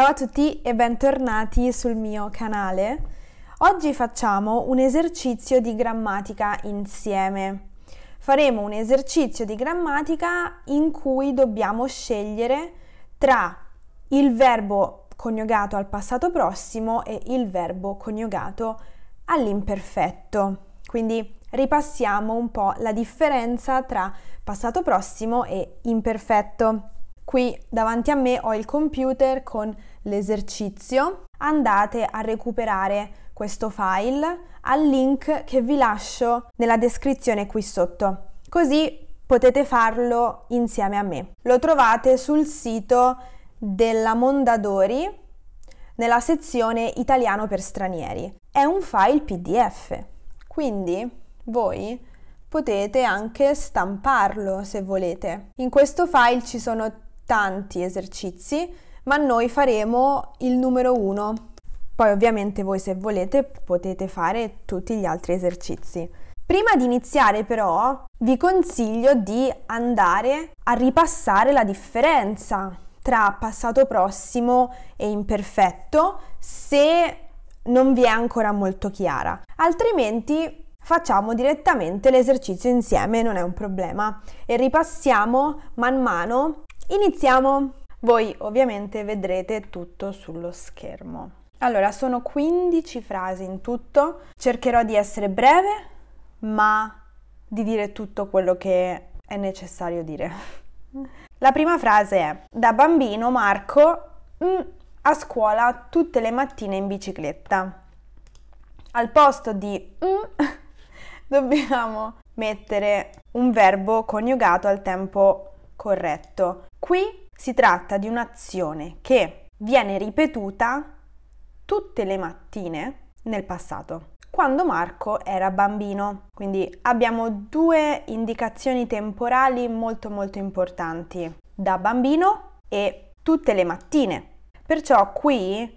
Ciao a tutti e bentornati sul mio canale. Oggi facciamo un esercizio di grammatica insieme. Faremo un esercizio di grammatica in cui dobbiamo scegliere tra il verbo coniugato al passato prossimo e il verbo coniugato all'imperfetto. Quindi ripassiamo un po' la differenza tra passato prossimo e imperfetto. Qui davanti a me ho il computer con l'esercizio. Andate a recuperare questo file al link che vi lascio nella descrizione qui sotto. Così potete farlo insieme a me. Lo trovate sul sito della Mondadori nella sezione italiano per stranieri. È un file PDF, quindi voi potete anche stamparlo se volete. In questo file ci sono tanti esercizi, ma noi faremo il numero 1. Poi ovviamente voi se volete potete fare tutti gli altri esercizi. Prima di iniziare però vi consiglio di andare a ripassare la differenza tra passato prossimo e imperfetto se non vi è ancora molto chiara. Altrimenti facciamo direttamente l'esercizio insieme, non è un problema, e ripassiamo man mano Iniziamo! Voi ovviamente vedrete tutto sullo schermo. Allora, sono 15 frasi in tutto, cercherò di essere breve, ma di dire tutto quello che è necessario dire. La prima frase è, da bambino Marco mh, mm, a scuola tutte le mattine in bicicletta. Al posto di mh, mm, dobbiamo mettere un verbo coniugato al tempo corretto. Qui si tratta di un'azione che viene ripetuta tutte le mattine nel passato, quando Marco era bambino. Quindi abbiamo due indicazioni temporali molto molto importanti, da bambino e tutte le mattine. Perciò qui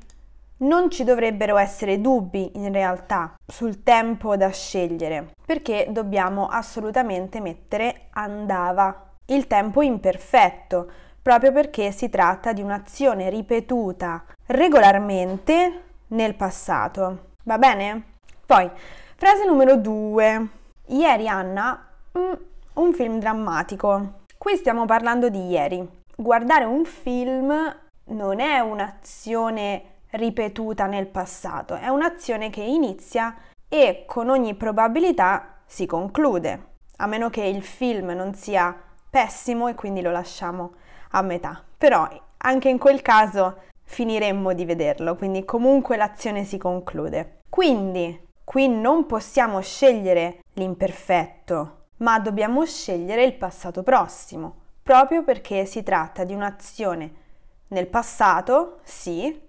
non ci dovrebbero essere dubbi in realtà sul tempo da scegliere, perché dobbiamo assolutamente mettere andava il tempo imperfetto, proprio perché si tratta di un'azione ripetuta regolarmente nel passato. Va bene? Poi, frase numero due. Ieri Anna, mm, un film drammatico. Qui stiamo parlando di ieri. Guardare un film non è un'azione ripetuta nel passato, è un'azione che inizia e con ogni probabilità si conclude, a meno che il film non sia pessimo e quindi lo lasciamo a metà. Però anche in quel caso finiremmo di vederlo, quindi comunque l'azione si conclude. Quindi qui non possiamo scegliere l'imperfetto, ma dobbiamo scegliere il passato prossimo, proprio perché si tratta di un'azione nel passato, sì,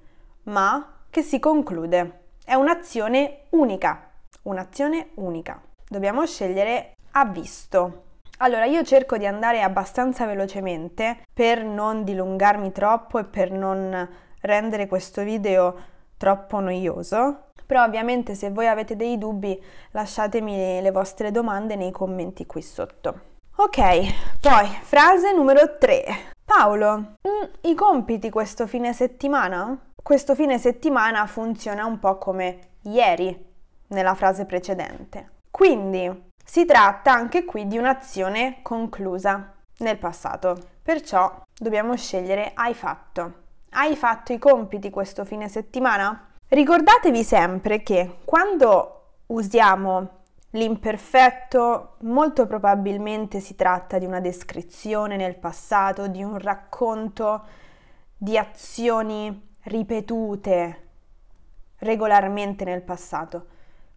ma che si conclude. È un'azione unica, un'azione unica. Dobbiamo scegliere ha visto, allora, io cerco di andare abbastanza velocemente per non dilungarmi troppo e per non rendere questo video troppo noioso. Però ovviamente se voi avete dei dubbi lasciatemi le vostre domande nei commenti qui sotto. Ok, poi frase numero 3. Paolo, mm, i compiti questo fine settimana? Questo fine settimana funziona un po' come ieri nella frase precedente. Quindi si tratta anche qui di un'azione conclusa nel passato, perciò dobbiamo scegliere hai fatto. Hai fatto i compiti questo fine settimana? Ricordatevi sempre che quando usiamo L'imperfetto molto probabilmente si tratta di una descrizione nel passato, di un racconto di azioni ripetute regolarmente nel passato.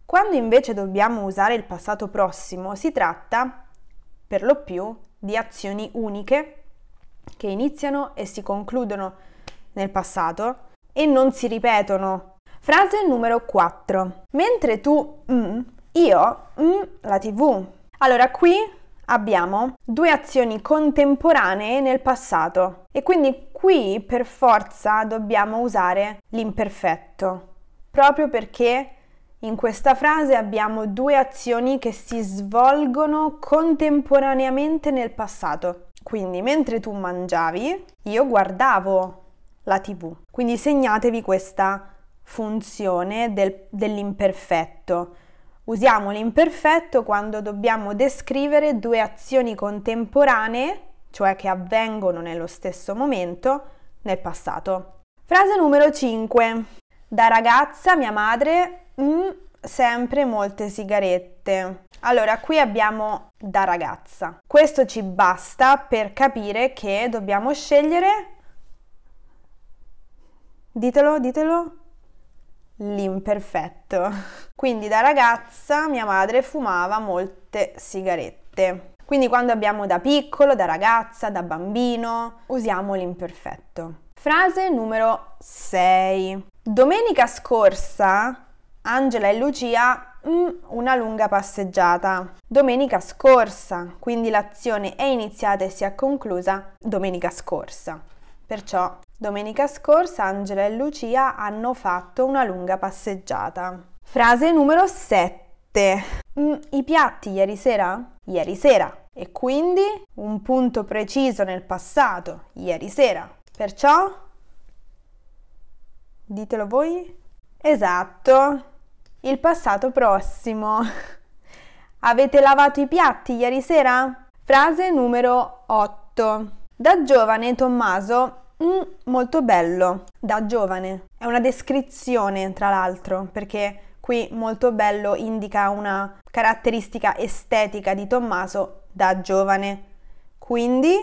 Quando invece dobbiamo usare il passato prossimo, si tratta per lo più di azioni uniche che iniziano e si concludono nel passato e non si ripetono. Frase numero 4. Mentre tu, mm, io, mm, la tv. Allora qui abbiamo due azioni contemporanee nel passato e quindi qui per forza dobbiamo usare l'imperfetto, proprio perché in questa frase abbiamo due azioni che si svolgono contemporaneamente nel passato. Quindi mentre tu mangiavi, io guardavo la tv. Quindi segnatevi questa funzione del, dell'imperfetto. Usiamo l'imperfetto quando dobbiamo descrivere due azioni contemporanee, cioè che avvengono nello stesso momento, nel passato. Frase numero 5. Da ragazza mia madre Mm, sempre molte sigarette. Allora, qui abbiamo da ragazza. Questo ci basta per capire che dobbiamo scegliere... Ditelo, ditelo l'imperfetto. Quindi da ragazza mia madre fumava molte sigarette. Quindi quando abbiamo da piccolo, da ragazza, da bambino, usiamo l'imperfetto. Frase numero 6. Domenica scorsa Angela e Lucia mm, una lunga passeggiata. Domenica scorsa, quindi l'azione è iniziata e si è conclusa domenica scorsa. Perciò domenica scorsa Angela e Lucia hanno fatto una lunga passeggiata. Frase numero 7. Mm, I piatti ieri sera? Ieri sera. E quindi un punto preciso nel passato, ieri sera. Perciò ditelo voi. Esatto, il passato prossimo. Avete lavato i piatti ieri sera? Frase numero 8. Da giovane Tommaso Mm, molto bello, da giovane. È una descrizione, tra l'altro, perché qui molto bello indica una caratteristica estetica di Tommaso da giovane. Quindi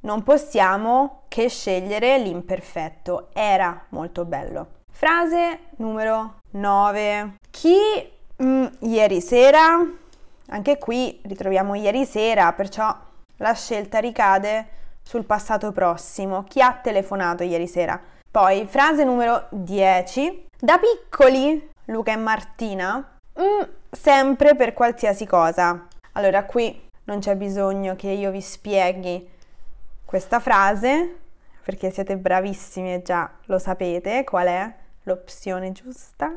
non possiamo che scegliere l'imperfetto. Era molto bello. Frase numero 9. Chi mm, ieri sera, anche qui ritroviamo ieri sera, perciò la scelta ricade sul passato prossimo. Chi ha telefonato ieri sera? Poi, frase numero 10. Da piccoli, Luca e Martina, mm, sempre per qualsiasi cosa. Allora, qui non c'è bisogno che io vi spieghi questa frase, perché siete bravissimi e già lo sapete qual è l'opzione giusta.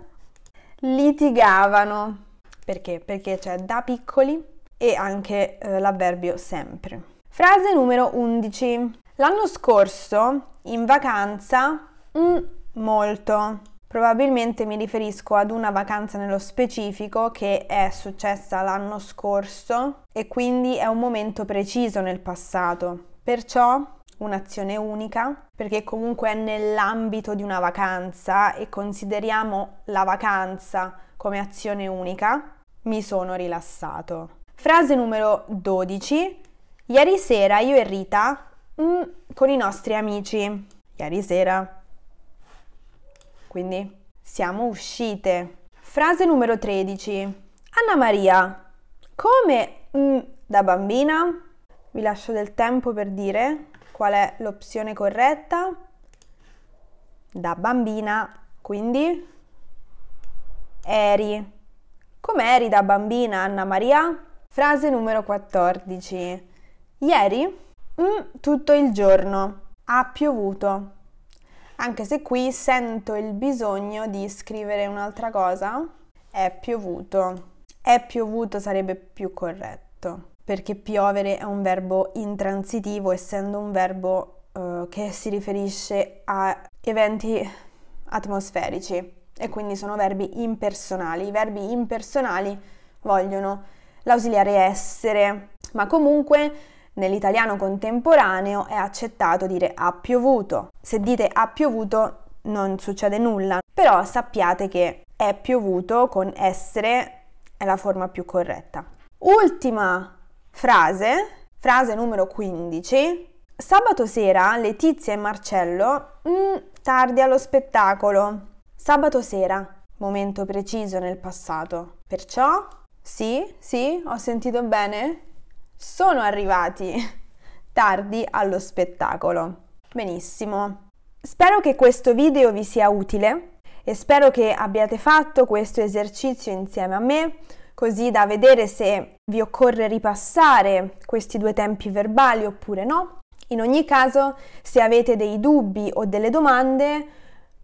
Litigavano. Perché? Perché c'è da piccoli e anche eh, l'avverbio sempre. Frase numero 11. L'anno scorso, in vacanza, mm, molto. Probabilmente mi riferisco ad una vacanza nello specifico che è successa l'anno scorso e quindi è un momento preciso nel passato. Perciò un'azione unica, perché comunque è nell'ambito di una vacanza e consideriamo la vacanza come azione unica, mi sono rilassato. Frase numero 12. Ieri sera io e Rita mm, con i nostri amici. Ieri sera. Quindi siamo uscite. Frase numero 13. Anna Maria, come mm, da bambina? Vi lascio del tempo per dire qual è l'opzione corretta? Da bambina, quindi eri. Come eri da bambina, Anna Maria? Frase numero 14. Ieri? Mm, tutto il giorno. Ha piovuto. Anche se qui sento il bisogno di scrivere un'altra cosa. È piovuto. È piovuto sarebbe più corretto perché piovere è un verbo intransitivo, essendo un verbo eh, che si riferisce a eventi atmosferici e quindi sono verbi impersonali. I verbi impersonali vogliono l'ausiliare essere, ma comunque nell'italiano contemporaneo è accettato dire ha piovuto. Se dite ha piovuto non succede nulla, però sappiate che è piovuto con essere è la forma più corretta. Ultima Frase, frase numero 15. Sabato sera Letizia e Marcello, mm, tardi allo spettacolo. Sabato sera, momento preciso nel passato. Perciò, sì, sì, ho sentito bene? Sono arrivati tardi allo spettacolo. Benissimo. Spero che questo video vi sia utile e spero che abbiate fatto questo esercizio insieme a me così da vedere se vi occorre ripassare questi due tempi verbali oppure no. In ogni caso, se avete dei dubbi o delle domande,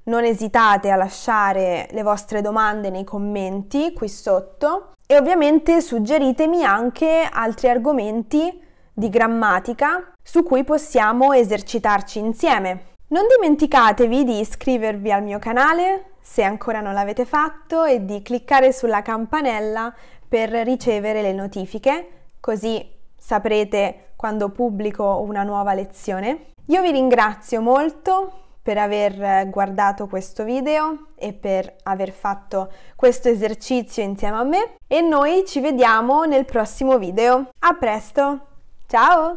non esitate a lasciare le vostre domande nei commenti qui sotto e ovviamente suggeritemi anche altri argomenti di grammatica su cui possiamo esercitarci insieme. Non dimenticatevi di iscrivervi al mio canale, se ancora non l'avete fatto e di cliccare sulla campanella per ricevere le notifiche, così saprete quando pubblico una nuova lezione. Io vi ringrazio molto per aver guardato questo video e per aver fatto questo esercizio insieme a me e noi ci vediamo nel prossimo video. A presto, ciao!